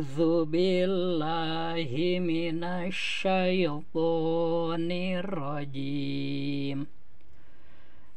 أعوذ بالله من الشيطان الرجيم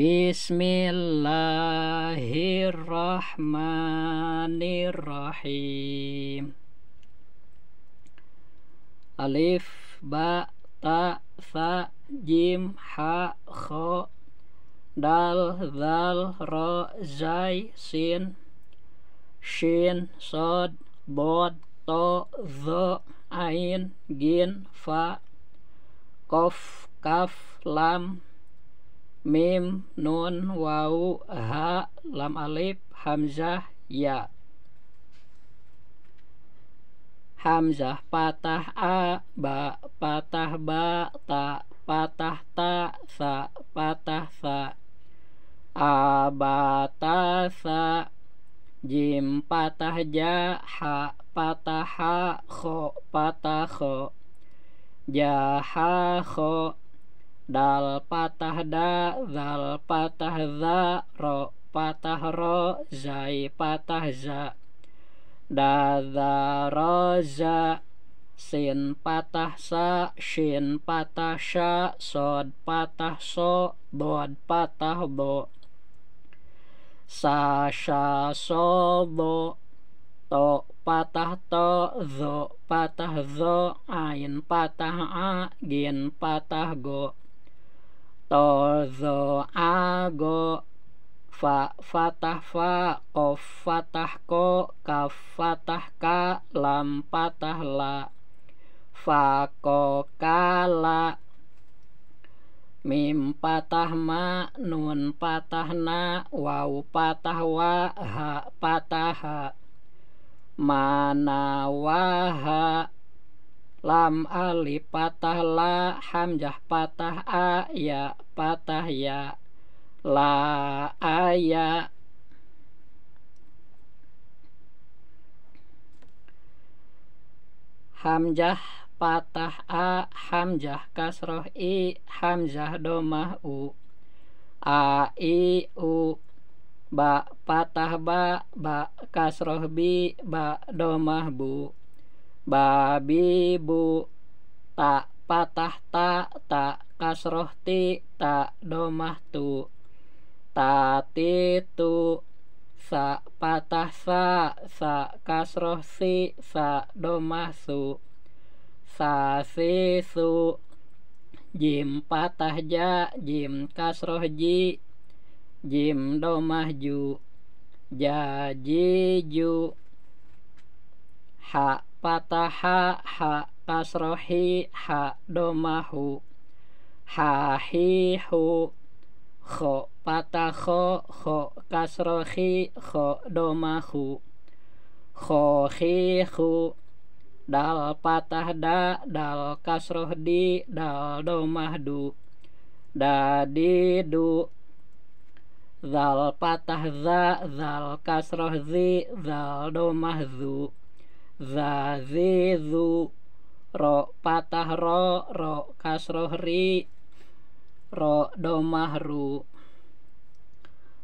بسم الله الرحمن الرحيم ألف باء تاء ثاء جيم حاء خاء dal zal ro zai sin shin sod bod to zo ain gin fa kof kaf lam mim nun wau ha lam alif hamzah ya hamzah patah a ba patah ba ta patah ta sa patah sa sa Jim patah ja ha patah ha kho patah kho ha kho dal patah da zal patah za ro patah ro zai patah za da za ro za sin patah sa shin patah sha sod patah so dod patah do Sasha so do to patah to zo patah zo ain patah a gin patah go to zo a go fa fatah fa ko fatah ko ka fatah ka lam patah la fa ko kala mim patah ma nun patah na waw patah wa ha patah ha mana wa ha lam ali patah la hamjah patah a ya patah ya la aya hamjah Patah A Hamzah Kasroh I Hamzah Domah U A I U Ba patah ba Ba kasroh bi Ba domah bu Ba bi bu Ta patah ta Ta kasroh ti Ta domah tu Ta ti tu Sa patah sa Sa kasroh si Sa domah su sasi su jim patah ja jim kasroh ji jim domah ju ja ju ha patah ha ha kasrohi ha domahu ha hi hu kho patah kho kho kasrohi kho domahu kho hi hu dal patah da dal kasroh di dal domah du dadi du dal patah za dal kasroh zi dal domah zu za zi zu ro patah ro ro kasroh ri ro domah ru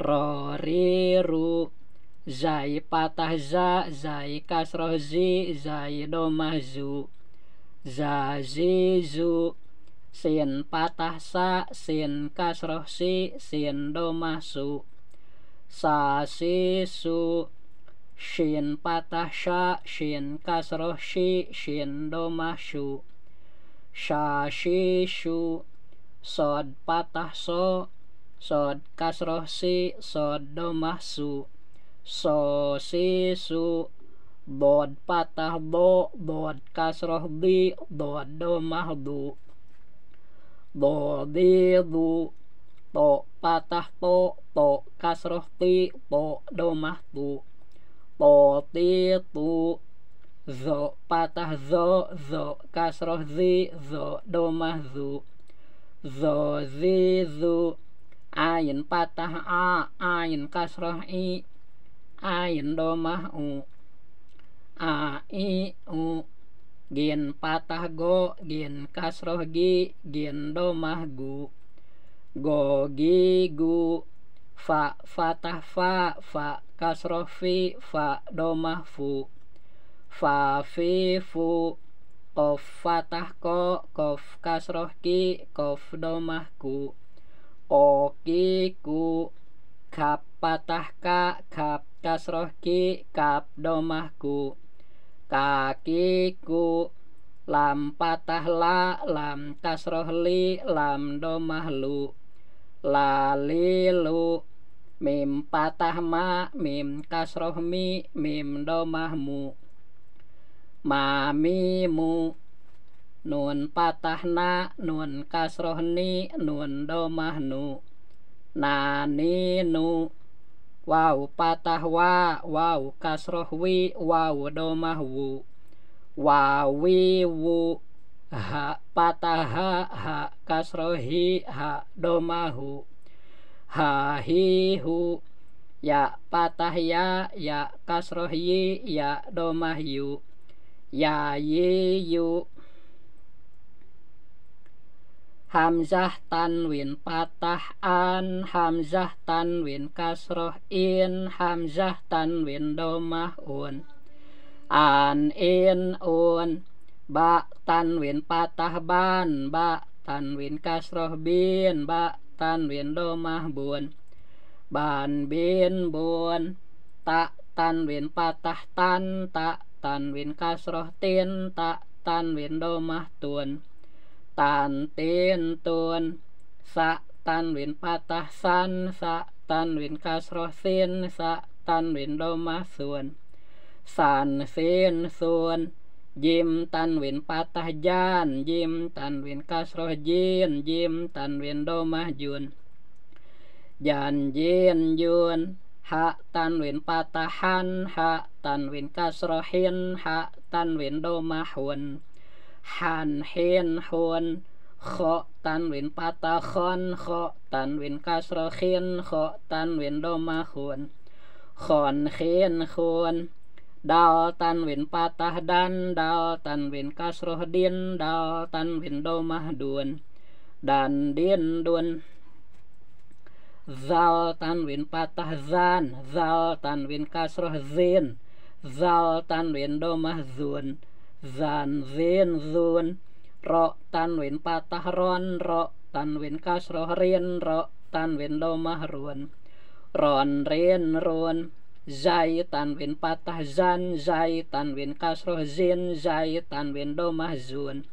ro ri ru Zai patah za, zai kasroh zi, zai domah zu Za zi zu Sin patah sa, sin kasroh si, sin domah su Sa si su Shin patah sya, shin kasroh si, shin domah su Sod patah so, sod kasroh si, sod domah su sosisu bod patah bo bod kasroh bi bod domah du bodidu to patah to to kasroh ti to domah tu to ti tu zo patah zo zo kasroh zi zo domah zu zo zi zu ain patah a ain kasroh i Aindoma u A I u Gin patah go Gin kasroh gi Gin domah gu Go gi gu Fa fatah fa Fa kasroh fi Fa domah fu Fa fi fu Kof fatah ko Kof kasroh ki Kof domah ku Oki ku Kap patah ka Kap kasroh ki kap domahku kakiku lam patah la lam kasroh li lam domahlu lalilu mim patah ma mim kasroh mi mim domahmu mamimu nun patah na nun kasroh ni nun domahnu naninu Wau patah wa Wau kasroh wi Wau domah wu Wawi wu Ha patah ha Ha kasrohi Ha domahu Ha hi hu Ya patah ya Ya kasroh Ya domah yu Ya yi yu hamzah tanwin patah an hamzah tanwin kasroh in hamzah tanwin domah un an in un ba tanwin patah ban ba tanwin kasroh bin ba tanwin domah bun ban bin bun ta tanwin patah tan ta tanwin kasroh tin ta tanwin domah tun. តានទៀនទួនសៈតានវិនបតាសានសៈតានវិនកាស្រស់សៀនសៈតានវិនលោមាសួនសានសៀនសួនយឹមតានវិនបតាយានយឹមតានវិនកាស្រស់យានយឹមតានវិនលោមាយួនយានយានយួនហៈតានវិនបតាហានហៈតានវិនកាស្រស់ហ៊ានហៈតានវិនលោមាហ៊ួនหันเฮนฮวนขอตันเวนปาตาคอนขอตันเวนกาสรเคนขอตันเวนโดมาฮวนขอนเคนฮวนดาวตันเวนปาตาดันดาวตันเวนกาสรเดียนดาวตันเวนโดมาดวนดันเดียนดวนดาวตันเวนปาตาดานดาวตันเวนกาสรเซียนดาวตันเวนโดมาดวน zan zen zun ro tan wen patah ron ro tan wen kasro rin ro tan wen domah run ron rin run zai tan wen patah zan zai tan wen kasro zin zai tan wen domah zun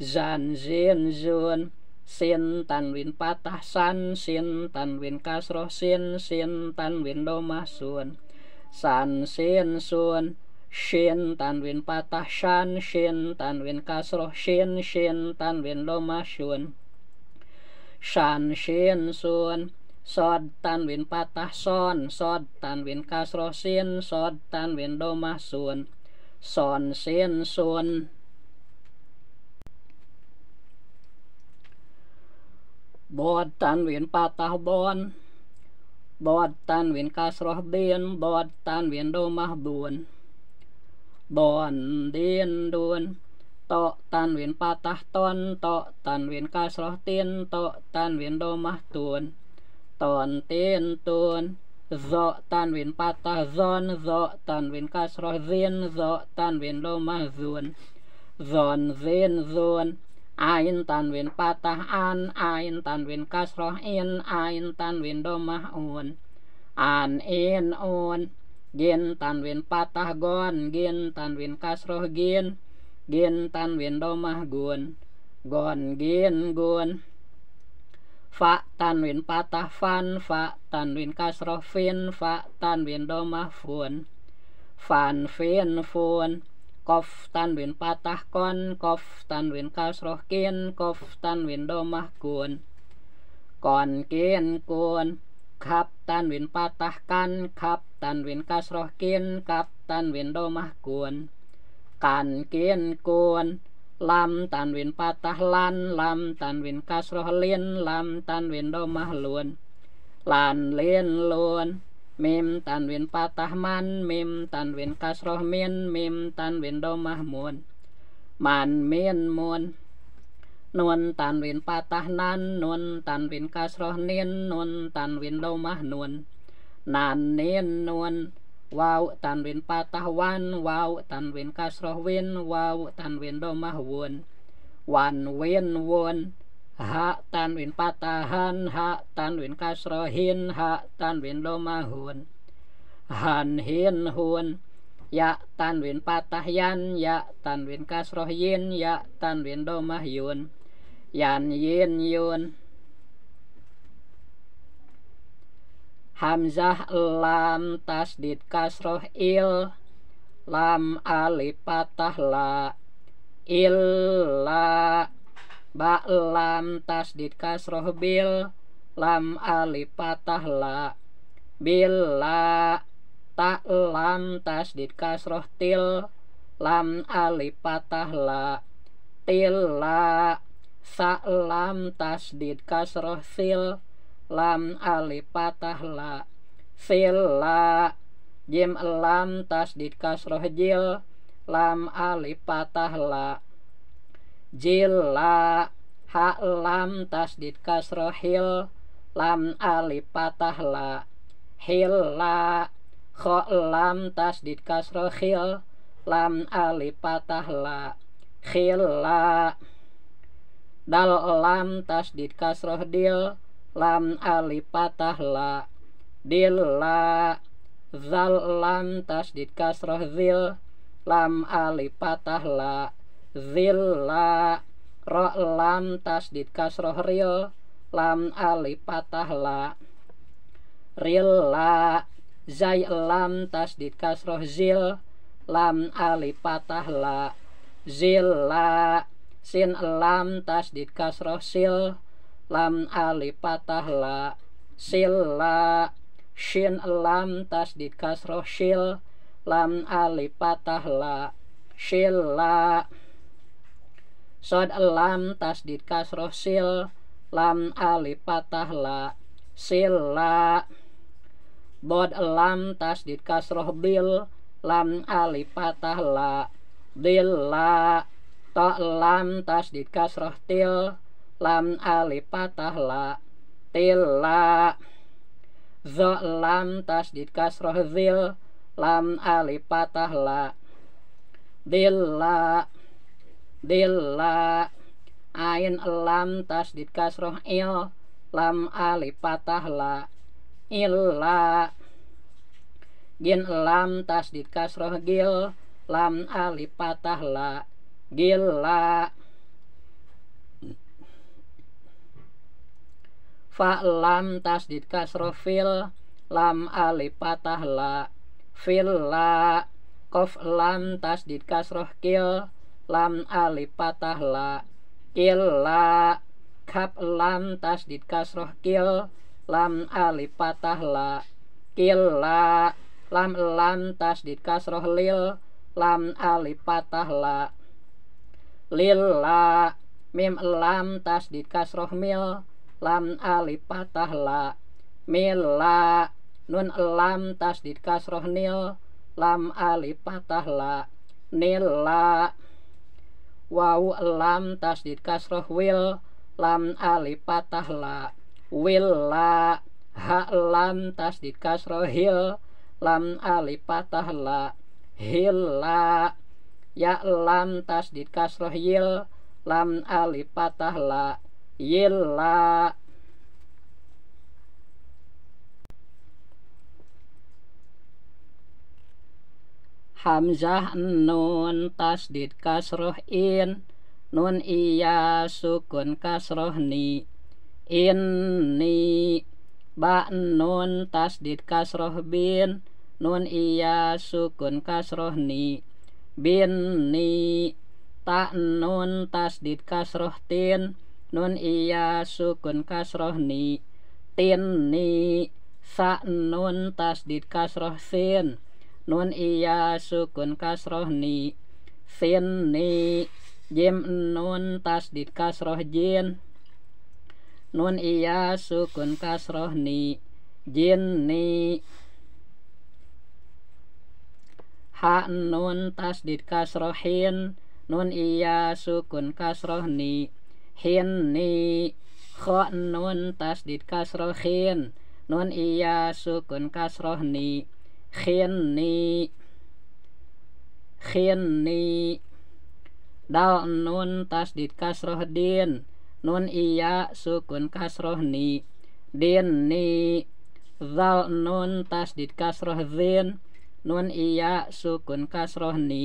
zan zin zun sin tan wen patah san sin tan wen kasro sin sin tan wen domah sun san sin sun Shin tanwin patah shan Shin tanwin kasroh Shin Shin tanwin lomah shun Shan shin sun Sod tanwin patah son Sod tanwin kasroh sin Sod tanwin lomah sun Son sin sun Bod tanwin patah bon Bod tanwin kasroh bin Bod tanwin lomah bun ដនឌៀនដួនតតានវៀនបាតះតនតតានវៀនកាស្រោះទៀនតតានវៀនដោម៉ាស់ទួនតនទៀនទួនសកតានវៀនបាតះសនសកតានវៀនកាស្រោះរៀនសកតានវៀនដោម៉ាស់សួនសនរៀនសួនអាយតានវៀនបាតះអានអាយតានវៀនកាស្រោះអៀនអាយតានវៀនដោម៉ាស់អួនអានអៀនអួន Gin tanwin patah gon Gin tanwin kasroh gin Gin tanwin domah gun Gon gin gun Fa tanwin patah fan Fa tanwin kasroh fin Fa tanwin domah fun Fan fin fun Kof tanwin patah kon Kof tanwin kasroh kin Kof tanwin domah kun Kon kin kun Kap tanwin patah kan kap tan win kasroh kin kap tan win domah kun kan kin kun lam tan win patah lan lam tan win kasroh lin lam tan win domah luan lan lin luan mim tan win patah man mim tan win kasroh min mim tan win domah muan man min muan Nun tan win patah nan nun tan win kasroh nin nun tan win domah nun นานเนีนนวลวาวตันเวินปาตาวันว้าวตันเวินกาสโรวินว้าวตันเวินโดมาวนวันเวนวน ฮะตันเวินปาตาหันฮะตันเวินกาสโรหินฮะตันเวินโดมาหุนหันเฮนหุนยะตันเวินปาตาหยันยะตันเวินกาสโรยินยะตันเวินโดมายุนยันเย็นยุน hamzah lam tasdid kasroh il lam alif patah la il la ba lam tasdid kasroh bil lam alif patah la bil la ta lam tasdid kasroh til lam alif patah la til la sa lam tasdid kasroh sil lam alif patah la la jim lam tasdid kasroh jil lam alif patah la la ha lam tasdid kasroh hil lam alif patah la la kho lam tasdid kasroh hil lam alif patah la la dal lam tasdid kasroh dil lam alif patah la dil la zal lam tasdid kasroh zil lam alif patah la zil la ro lam tasdid kasroh ril lam alif patah la ril la zai lam tasdid kasroh zil lam alif patah la zil la sin lam tasdid kasroh sil lam alif patah la sil shin lam tasdid kasroh shil lam alif patah la shil sod lam tasdid kasroh sil lam alif patah la sil la bod lam tasdid kasroh bil lam alif patah la bil la to lam tasdid kasroh til lam alif patah la tila zo lam tasdid kasroh zil lam alif patah la dilla dilla ain lam tasdid kasroh il lam alif patah la illa gin lam tasdid kasroh gil lam alif patah la gila fa lam tasdid kasro fil lam alif patah la fil la kof lam tasdid kasroh kil lam alif patah la kil la kap lam tasdid kasroh kil lam alif patah la kil la lam lam tasdid kasroh lil lam alif patah la lil la mim lam tasdid kasroh mil lam alif patah la mil nun lam tasdid kasroh nil lam alif patah la nil la lam tasdid kasroh wil lam alif patah la wil la ha lam tasdid kasroh hil lam alif patah la hil la ya lam tasdid kasroh yil lam alif patah la Yella Hamzah nun tasdid kasroh in Nun iya sukun kasroh ni in ni. Ba nun tasdid kasroh bin Nun iya sukun kasroh ni Bin ni Ta nun tasdid kasroh tin nun iya sukun kasroh ni tin ni sa nun tasdid kasroh sin nun iya sukun kasroh ni sin ni jim nun tasdid kasroh jin nun iya sukun kasroh ni jin ni ha nun tasdid hin nun iya sukun kasroh ni hinni khon nun tasdid kasroh hin nun iya sukun kasroh ni khinni ni dal nun tasdid kasroh din nun iya sukun kasroh ni din ni zal nun tasdid kasroh zin nun iya sukun kasroh ni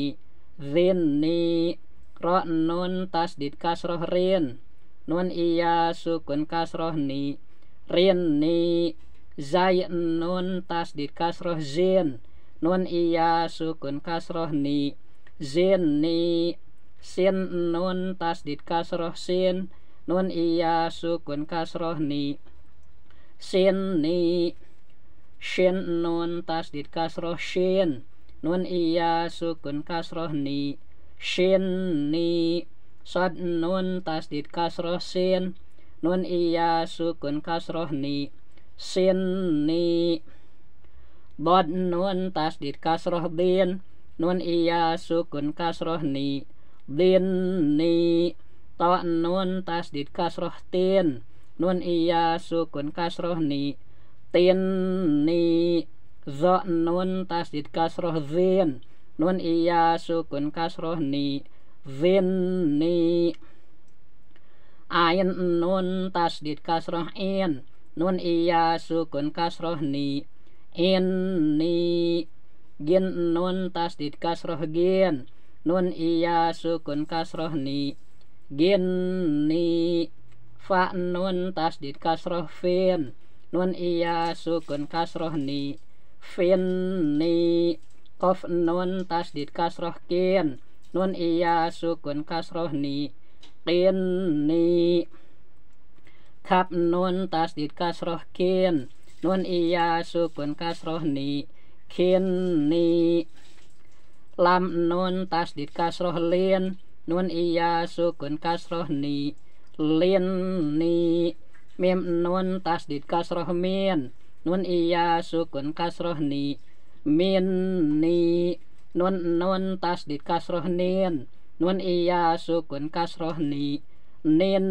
zin ni Ro nun tasdid kasroh rin Nun iya sukun kasroh ni Rin ni Zai nun tasdid kasroh zin Nun iya sukun kasroh ni Zin ni Sin nun tasdid kasroh sin Nun iya sukun kasroh ni Sin ni Shin nun tasdid kasroh shin Nun iya sukun kasroh ni shin ni sad nun tasdid kasroh sin nun iya sukun kasroh ni sin ni bod nun tasdid kasroh din nun iya sukun kasroh ni din ni to nun tasdid kasroh tin nun iya sukun kasroh ni tin ni zo nun tasdid kasroh zin nun iya sukun kasroh ni ni ain nun tasdid kasroh in nun iya sukun kasroh ni ni gin nun tasdid kasroh gin nun iya sukun kasroh ni gin ni fa nun tasdid kasroh fin nun iya sukun kasroh ni fin ni kof nun tasdid kasroh kin Nun iya sukun kasroh ni Kin ni kap nun tasdid kasroh kin Nun iya sukun kasroh ni Kin ni Lam nun tasdid kasroh lin Nun iya sukun kasroh ni Lin ni Mim nun tasdid kasroh min Nun iya sukun kasroh ni ni nun nun tasdid kasroh nin nun iya sukun kasroh ni nin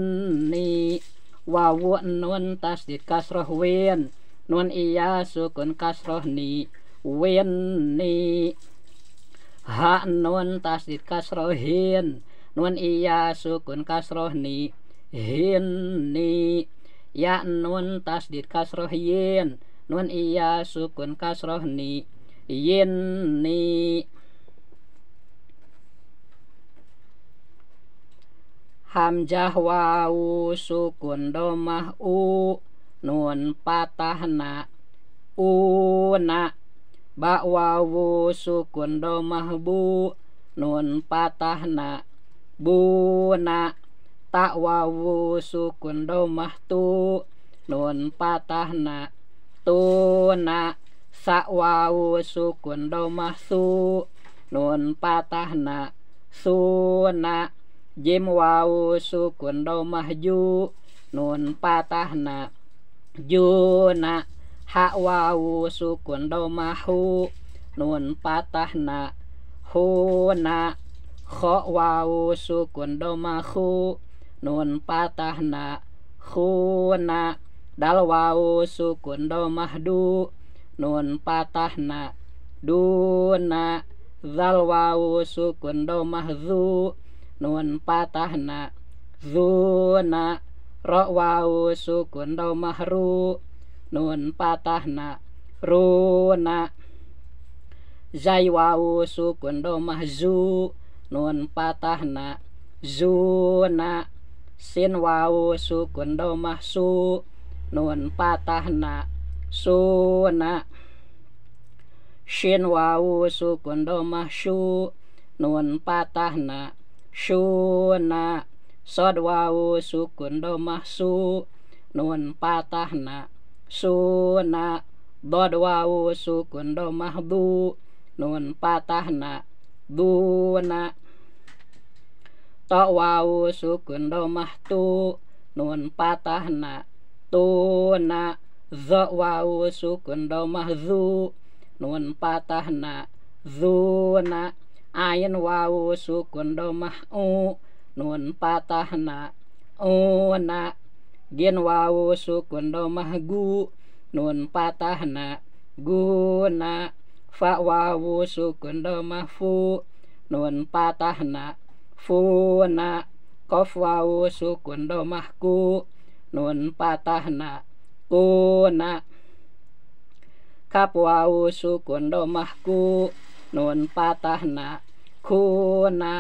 ni wawu nun tasdid kasroh win nun iya sukun kasroh ni win ni ha nun tasdid kasroh hin nun iya sukun kasroh ni hin ni ya nun tasdid kasroh yin nun iya sukun kasroh ni yinni Hamjah wawu sukun domah u Nun patah na Una Ba wawu sukun domah bu Nun patah na Buna Tak wawu sukun domah tu Nun patah na sa sukun domah su nun patah su na jim wau sukun ju nun patah ju na ha wau sukun hu nun patah hu na kho wau sukun domah nun patah na hu na dal wau sukun du nun patahna duna zal wawu sukun domah zu nun patahna zuna ro wawu sukun domah ru nun patahna runa zai wawu sukun domah zu nun patahna zuna sin wawu sukun domah su nun patahna suna shin wawu sukun domah nun patah na suna sod wawu sukun domah su nun patah na suna dod wawu sukun domah du nun patah na duna to wawu sukun domah tu nun patah na tuna zo vào su kun do ma zu nun patah na zu na ayan vào su kun do ma u nun patah na u na điên vào su kun do ma gu nun patah na gu na fa vào su kun do ma fu nun patah na fu na kof vào su kun do ma ku nun patah na una kapwau sukun domahku nun patah na kuna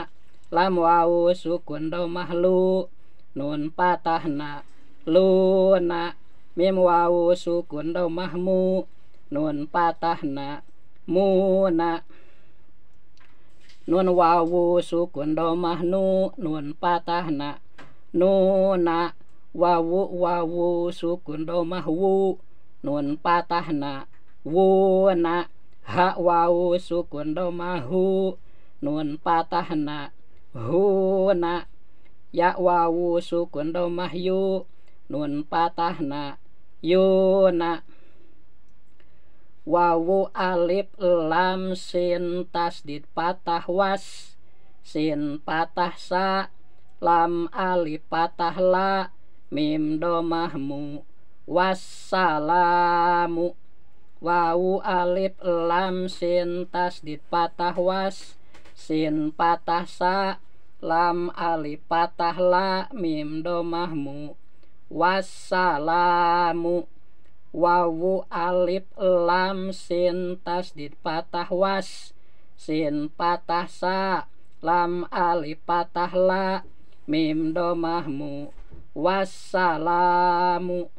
lam wau sukun domah lu nun patah na luna mim wau sukun domahmu nun patah na muna nun wau sukun domah nu nun patah na nuna wawu wawu sukun domah wu nun patah na wu na ha wawu sukun domah hu nun patah na hu na ya wawu sukun domah yu nun patah na yu na wawu alif lam sin tasdid patah was sin patah sa lam alif patah la mim domahmu wassalamu wau alif lam sin tasdid patah was sin patah sa lam alif patah la mim domahmu wassalamu wau alif lam sin tasdid patah was sin patah sa lam alif patah la mim domahmu wassalamu